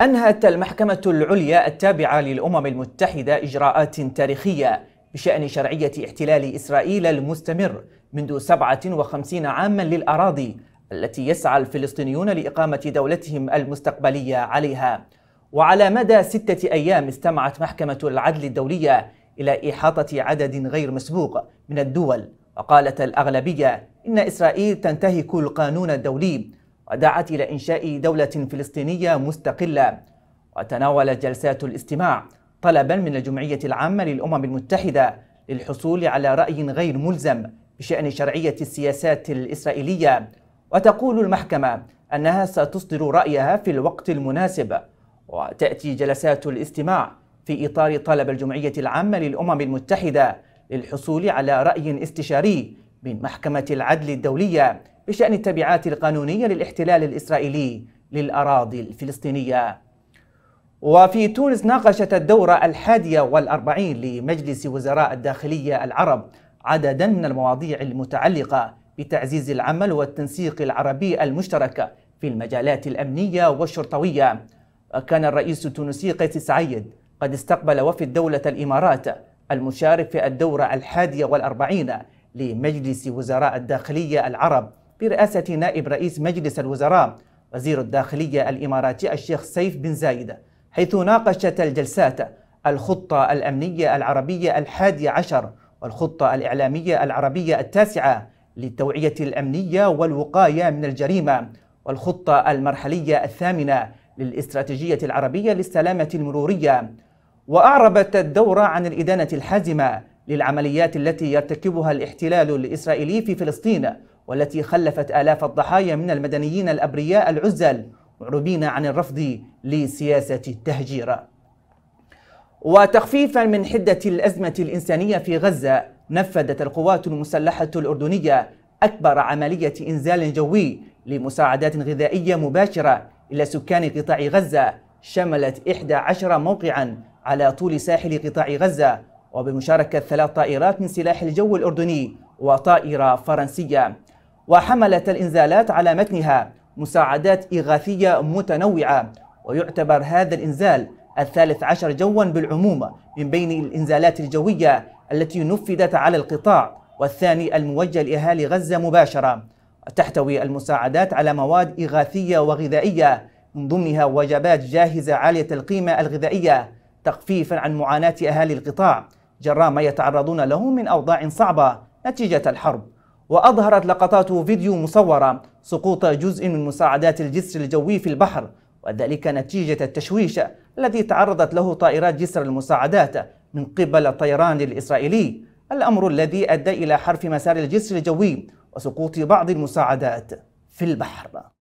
أنهت المحكمة العليا التابعة للأمم المتحدة إجراءات تاريخية بشأن شرعية احتلال إسرائيل المستمر منذ 57 عاما للأراضي التي يسعى الفلسطينيون لإقامة دولتهم المستقبلية عليها وعلى مدى ستة أيام استمعت محكمة العدل الدولية إلى إحاطة عدد غير مسبوق من الدول وقالت الأغلبية إن إسرائيل تنتهك القانون الدولي ودعت إلى إنشاء دولة فلسطينية مستقلة وتناولت جلسات الاستماع طلبا من الجمعية العامة للأمم المتحدة للحصول على رأي غير ملزم بشأن شرعية السياسات الإسرائيلية وتقول المحكمة أنها ستصدر رأيها في الوقت المناسب وتأتي جلسات الاستماع في إطار طلب الجمعية العامة للأمم المتحدة للحصول على رأي استشاري من محكمة العدل الدولية بشأن التبعات القانونية للاحتلال الإسرائيلي للأراضي الفلسطينية وفي تونس ناقشت الدورة الحادية والأربعين لمجلس وزراء الداخلية العرب عددا من المواضيع المتعلقة بتعزيز العمل والتنسيق العربي المشترك في المجالات الأمنية والشرطوية كان الرئيس التونسي قيس سعيد قد استقبل وفد دولة الإمارات المشارك في الدورة الحادية والأربعين لمجلس وزراء الداخلية العرب برئاسة نائب رئيس مجلس الوزراء وزير الداخلية الإماراتي الشيخ سيف بن زايدة حيث ناقشت الجلسات الخطة الأمنية العربية الحادية عشر والخطة الإعلامية العربية التاسعة للتوعية الأمنية والوقاية من الجريمة والخطة المرحلية الثامنة للاستراتيجية العربية للسلامة المرورية وأعربت الدورة عن الإدانة الحازمة للعمليات التي يرتكبها الاحتلال الإسرائيلي في فلسطين والتي خلفت آلاف الضحايا من المدنيين الأبرياء العزل معربين عن الرفض لسياسة التهجير وتخفيفا من حدة الأزمة الإنسانية في غزة نفذت القوات المسلحة الأردنية أكبر عملية إنزال جوي لمساعدات غذائية مباشرة إلى سكان قطاع غزة شملت 11 موقعا على طول ساحل قطاع غزة وبمشاركة ثلاث طائرات من سلاح الجو الأردني وطائرة فرنسية وحملت الإنزالات على متنها مساعدات إغاثية متنوعة ويعتبر هذا الإنزال الثالث عشر جوا بالعموم من بين الإنزالات الجوية التي نفذت على القطاع والثاني الموجه لأهالي غزة مباشرة تحتوي المساعدات على مواد إغاثية وغذائية من ضمنها وجبات جاهزة عالية القيمة الغذائية تخفيفا عن معاناة أهالي القطاع جراء ما يتعرضون له من أوضاع صعبة نتيجة الحرب وأظهرت لقطات فيديو مصورة سقوط جزء من مساعدات الجسر الجوي في البحر وذلك نتيجة التشويش الذي تعرضت له طائرات جسر المساعدات من قبل الطيران الإسرائيلي الأمر الذي أدى إلى حرف مسار الجسر الجوي وسقوط بعض المساعدات في البحر